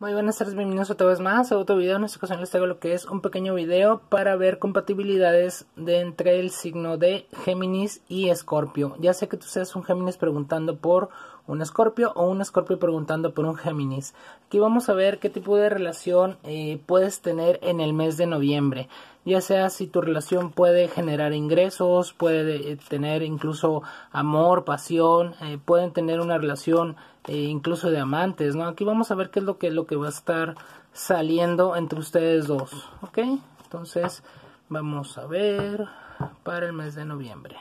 Muy buenas tardes, bienvenidos otra vez más a otro video. En esta ocasión les traigo lo que es un pequeño video para ver compatibilidades de entre el signo de Géminis y Escorpio. Ya sé que tú seas un Géminis preguntando por un Escorpio o un Escorpio preguntando por un Géminis. Aquí vamos a ver qué tipo de relación eh, puedes tener en el mes de noviembre ya sea si tu relación puede generar ingresos, puede eh, tener incluso amor, pasión, eh, pueden tener una relación eh, incluso de amantes, ¿no? Aquí vamos a ver qué es lo que, lo que va a estar saliendo entre ustedes dos, ¿ok? Entonces, vamos a ver para el mes de noviembre.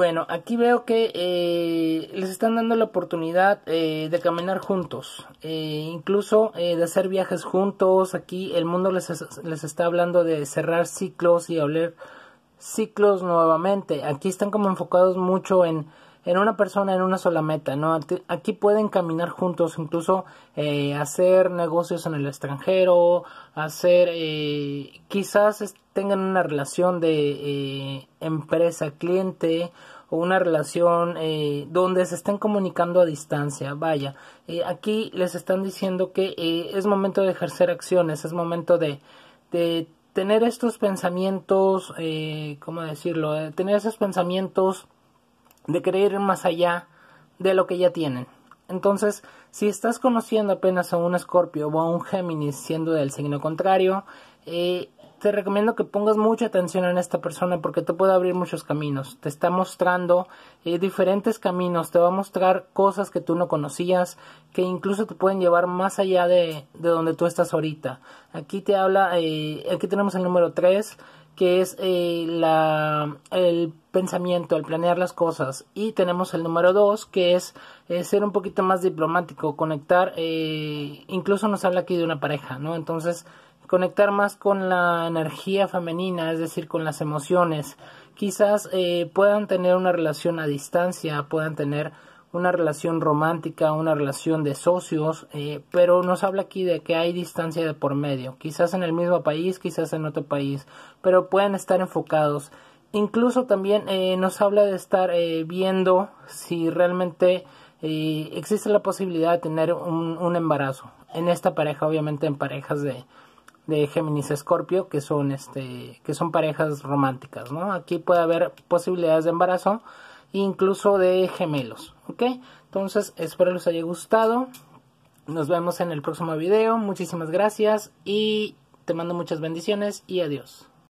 Bueno, aquí veo que eh, les están dando la oportunidad eh, de caminar juntos, eh, incluso de hacer viajes juntos. Aquí el mundo les, les está hablando de cerrar ciclos y hablar ciclos nuevamente. Aquí están como enfocados mucho en en una persona, en una sola meta, ¿no? Aquí pueden caminar juntos, incluso eh, hacer negocios en el extranjero, hacer, eh, quizás tengan una relación de eh, empresa-cliente o una relación donde se estén comunicando a distancia, vaya, aquí les están diciendo que es momento de ejercer acciones, es momento de, de tener estos pensamientos, ¿cómo decirlo? tener esos pensamientos de querer más allá de lo que ya tienen. Entonces, si estás conociendo apenas a un Escorpio o a un Géminis siendo del signo contrario, eh, te recomiendo que pongas mucha atención en esta persona porque te puede abrir muchos caminos. Te está mostrando eh, diferentes caminos, te va a mostrar cosas que tú no conocías, que incluso te pueden llevar más allá de, donde tú estás ahorita. Aquí te habla, eh, aquí tenemos el número 3, que es la, el pensamiento, al planear las cosas. Y tenemos el número dos, que es eh, ser un poquito más diplomático, conectar, eh, incluso nos habla aquí de una pareja, ¿no? Entonces, conectar más con la energía femenina, es decir, con las emociones. Quizás eh, puedan tener una relación a distancia, puedan tener una relación romántica, una relación de socios, pero nos habla aquí de que hay distancia de por medio, quizás en el mismo país, quizás en otro país, pero pueden estar enfocados incluso también eh, nos habla de estar eh, viendo si realmente eh, existe la posibilidad de tener un, embarazo en esta pareja obviamente en parejas de, de Géminis Escorpio que son este que son parejas románticas no aquí puede haber posibilidades de embarazo incluso de gemelos ok entonces espero les haya gustado nos vemos en el próximo video muchísimas gracias y te mando muchas bendiciones y adiós